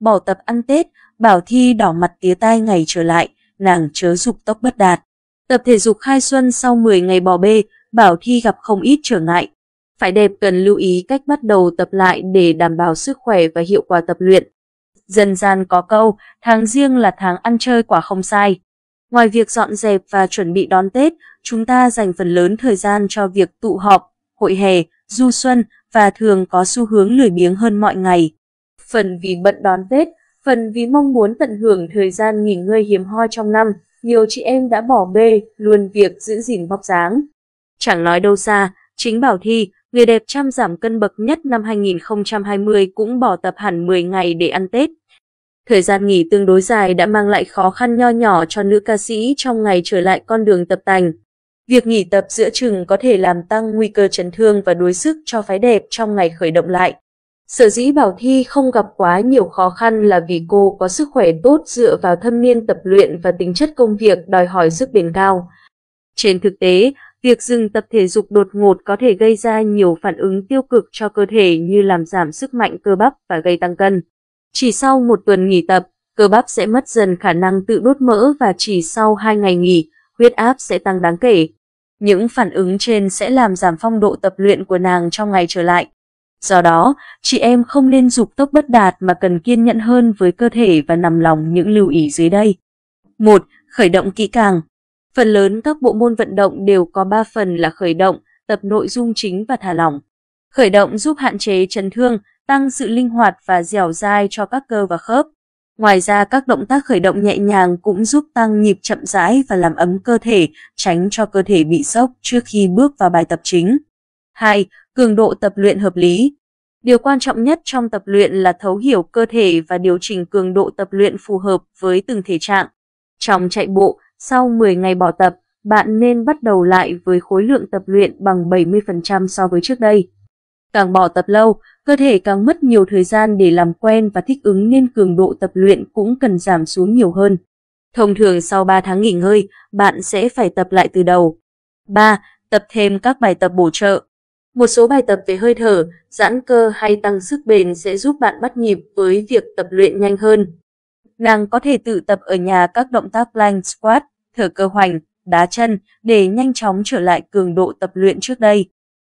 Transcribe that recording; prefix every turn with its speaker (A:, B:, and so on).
A: bỏ tập ăn Tết, Bảo Thi đỏ mặt tía tai ngày trở lại, nàng chớ dục tốc bất đạt. Tập thể dục khai xuân sau 10 ngày bỏ bê, Bảo Thi gặp không ít trở ngại. Phải đẹp cần lưu ý cách bắt đầu tập lại để đảm bảo sức khỏe và hiệu quả tập luyện. dần gian có câu, tháng riêng là tháng ăn chơi quả không sai. Ngoài việc dọn dẹp và chuẩn bị đón Tết, chúng ta dành phần lớn thời gian cho việc tụ họp, hội hè, du xuân và thường có xu hướng lười biếng hơn mọi ngày phần vì bận đón Tết, phần vì mong muốn tận hưởng thời gian nghỉ ngơi hiếm hoi trong năm, nhiều chị em đã bỏ bê luôn việc giữ gìn bóc dáng. Chẳng nói đâu xa, chính Bảo Thi, người đẹp trăm giảm cân bậc nhất năm 2020 cũng bỏ tập hẳn 10 ngày để ăn Tết. Thời gian nghỉ tương đối dài đã mang lại khó khăn nho nhỏ cho nữ ca sĩ trong ngày trở lại con đường tập tành. Việc nghỉ tập giữa chừng có thể làm tăng nguy cơ chấn thương và đuối sức cho phái đẹp trong ngày khởi động lại. Sở dĩ Bảo Thi không gặp quá nhiều khó khăn là vì cô có sức khỏe tốt dựa vào thâm niên tập luyện và tính chất công việc đòi hỏi sức bền cao. Trên thực tế, việc dừng tập thể dục đột ngột có thể gây ra nhiều phản ứng tiêu cực cho cơ thể như làm giảm sức mạnh cơ bắp và gây tăng cân. Chỉ sau một tuần nghỉ tập, cơ bắp sẽ mất dần khả năng tự đốt mỡ và chỉ sau hai ngày nghỉ, huyết áp sẽ tăng đáng kể. Những phản ứng trên sẽ làm giảm phong độ tập luyện của nàng trong ngày trở lại. Do đó, chị em không nên dục tốc bất đạt mà cần kiên nhẫn hơn với cơ thể và nằm lòng những lưu ý dưới đây. 1. Khởi động kỹ càng Phần lớn các bộ môn vận động đều có 3 phần là khởi động, tập nội dung chính và thả lỏng. Khởi động giúp hạn chế chấn thương, tăng sự linh hoạt và dẻo dai cho các cơ và khớp. Ngoài ra các động tác khởi động nhẹ nhàng cũng giúp tăng nhịp chậm rãi và làm ấm cơ thể, tránh cho cơ thể bị sốc trước khi bước vào bài tập chính. 2 cường độ tập luyện hợp lý. Điều quan trọng nhất trong tập luyện là thấu hiểu cơ thể và điều chỉnh cường độ tập luyện phù hợp với từng thể trạng. Trong chạy bộ, sau 10 ngày bỏ tập, bạn nên bắt đầu lại với khối lượng tập luyện bằng 70% so với trước đây. Càng bỏ tập lâu, cơ thể càng mất nhiều thời gian để làm quen và thích ứng nên cường độ tập luyện cũng cần giảm xuống nhiều hơn. Thông thường sau 3 tháng nghỉ ngơi, bạn sẽ phải tập lại từ đầu. 3. Tập thêm các bài tập bổ trợ. Một số bài tập về hơi thở, giãn cơ hay tăng sức bền sẽ giúp bạn bắt nhịp với việc tập luyện nhanh hơn. Nàng có thể tự tập ở nhà các động tác plank squat, thở cơ hoành, đá chân để nhanh chóng trở lại cường độ tập luyện trước đây.